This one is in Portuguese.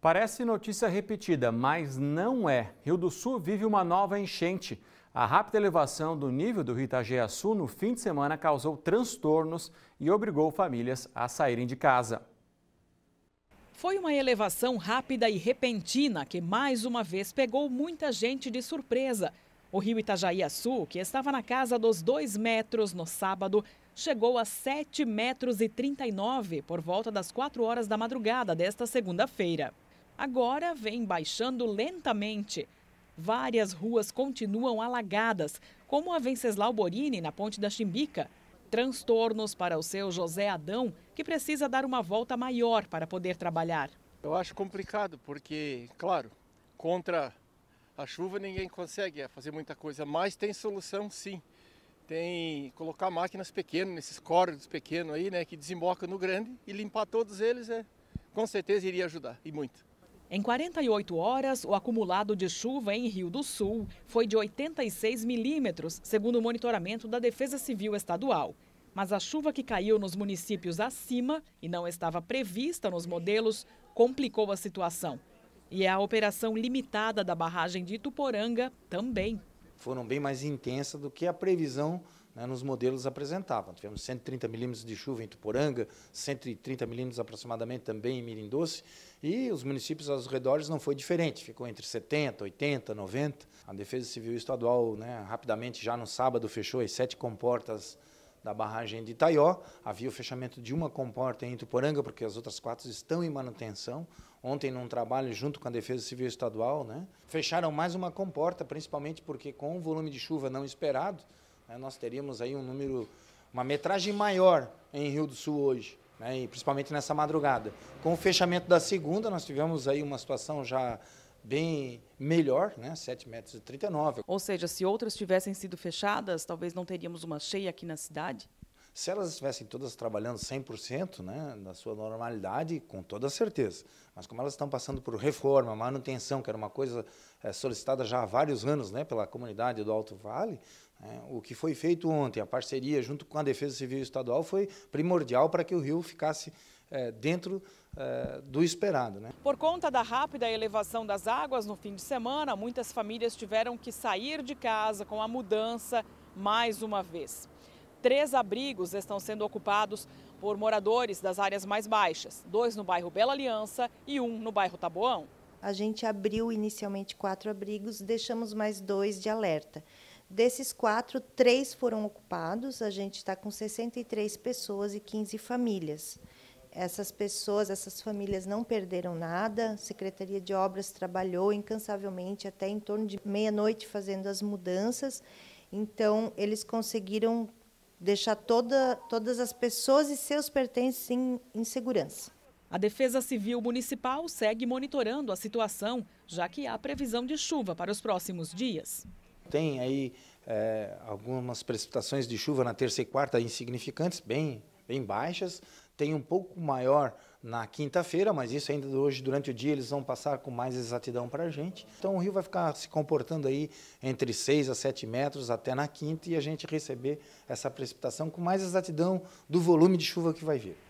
Parece notícia repetida, mas não é. Rio do Sul vive uma nova enchente. A rápida elevação do nível do rio Itajeaçu no fim de semana causou transtornos e obrigou famílias a saírem de casa. Foi uma elevação rápida e repentina que mais uma vez pegou muita gente de surpresa. O rio itajaí que estava na casa dos 2 metros no sábado, chegou a 7 metros e 39 por volta das 4 horas da madrugada desta segunda-feira agora vem baixando lentamente. Várias ruas continuam alagadas, como a Venceslau Borini, na Ponte da Chimbica. Transtornos para o seu José Adão, que precisa dar uma volta maior para poder trabalhar. Eu acho complicado, porque, claro, contra a chuva ninguém consegue é fazer muita coisa, mas tem solução sim. Tem colocar máquinas pequenas, nesses córregos pequenos aí, né, que desembocam no grande e limpar todos eles, é, com certeza iria ajudar, e muito. Em 48 horas, o acumulado de chuva em Rio do Sul foi de 86 milímetros, segundo o monitoramento da Defesa Civil Estadual. Mas a chuva que caiu nos municípios acima e não estava prevista nos modelos complicou a situação. E é a operação limitada da barragem de Ituporanga também. Foram bem mais intensa do que a previsão né, nos modelos apresentavam. Tivemos 130 milímetros de chuva em Tuporanga, 130 milímetros aproximadamente também em Mirim Doce, e os municípios aos redores não foi diferente, ficou entre 70, 80, 90. A Defesa Civil Estadual, né, rapidamente, já no sábado, fechou as sete comportas da barragem de Itaió. Havia o fechamento de uma comporta em Tuporanga, porque as outras quatro estão em manutenção. Ontem, num trabalho junto com a Defesa Civil Estadual, né, fecharam mais uma comporta, principalmente porque, com o volume de chuva não esperado, né? Nós teríamos aí um número, uma metragem maior em Rio do Sul hoje, né? e principalmente nessa madrugada. Com o fechamento da segunda, nós tivemos aí uma situação já bem melhor, né? 7 metros e Ou seja, se outras tivessem sido fechadas, talvez não teríamos uma cheia aqui na cidade? Se elas estivessem todas trabalhando 100% né, na sua normalidade, com toda certeza. Mas como elas estão passando por reforma, manutenção, que era uma coisa é, solicitada já há vários anos né, pela comunidade do Alto Vale, né, o que foi feito ontem, a parceria junto com a Defesa Civil Estadual, foi primordial para que o rio ficasse é, dentro é, do esperado. Né? Por conta da rápida elevação das águas no fim de semana, muitas famílias tiveram que sair de casa com a mudança mais uma vez. Três abrigos estão sendo ocupados por moradores das áreas mais baixas, dois no bairro Bela Aliança e um no bairro Taboão. A gente abriu inicialmente quatro abrigos, deixamos mais dois de alerta. Desses quatro, três foram ocupados, a gente está com 63 pessoas e 15 famílias. Essas pessoas, essas famílias não perderam nada, a Secretaria de Obras trabalhou incansavelmente até em torno de meia-noite fazendo as mudanças, então eles conseguiram deixar toda, todas as pessoas e seus pertences em, em segurança. A Defesa Civil Municipal segue monitorando a situação, já que há previsão de chuva para os próximos dias. Tem aí é, algumas precipitações de chuva na terça e quarta insignificantes, bem, bem baixas. Tem um pouco maior na quinta-feira, mas isso ainda hoje durante o dia eles vão passar com mais exatidão para a gente. Então o rio vai ficar se comportando aí entre 6 a 7 metros até na quinta e a gente receber essa precipitação com mais exatidão do volume de chuva que vai vir.